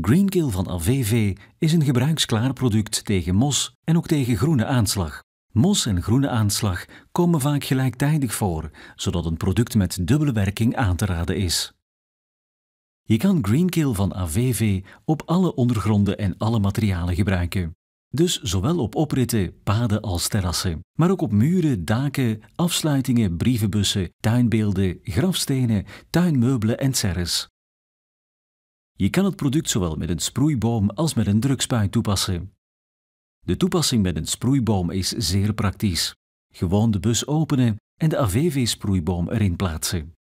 Greenkill van AVV is een gebruiksklaar product tegen mos en ook tegen groene aanslag. Mos en groene aanslag komen vaak gelijktijdig voor, zodat een product met dubbele werking aan te raden is. Je kan Greenkill van AVV op alle ondergronden en alle materialen gebruiken. Dus zowel op opritten, paden als terrassen, maar ook op muren, daken, afsluitingen, brievenbussen, tuinbeelden, grafstenen, tuinmeubelen en serres. Je kan het product zowel met een sproeiboom als met een drukspuit toepassen. De toepassing met een sproeiboom is zeer praktisch. Gewoon de bus openen en de AVV-sproeiboom erin plaatsen.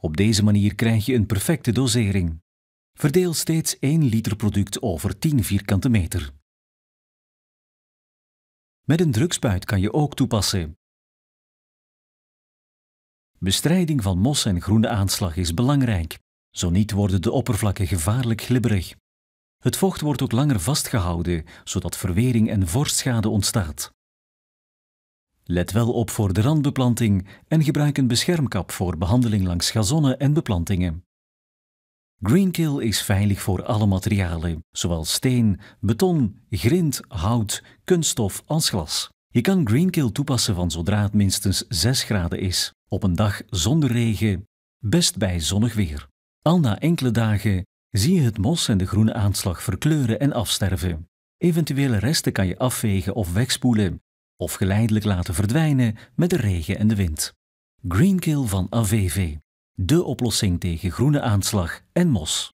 Op deze manier krijg je een perfecte dosering. Verdeel steeds 1 liter product over 10 vierkante meter. Met een drukspuit kan je ook toepassen. Bestrijding van mos en groene aanslag is belangrijk. Zo niet worden de oppervlakken gevaarlijk glibberig. Het vocht wordt ook langer vastgehouden, zodat verwering en vorstschade ontstaat. Let wel op voor de randbeplanting en gebruik een beschermkap voor behandeling langs gazonnen en beplantingen. Greenkill is veilig voor alle materialen, zowel steen, beton, grind, hout, kunststof als glas. Je kan Greenkill toepassen van zodra het minstens 6 graden is, op een dag zonder regen, best bij zonnig weer. Al na enkele dagen zie je het mos en de groene aanslag verkleuren en afsterven. Eventuele resten kan je afvegen of wegspoelen, of geleidelijk laten verdwijnen met de regen en de wind. Greenkill van AVV. De oplossing tegen groene aanslag en mos.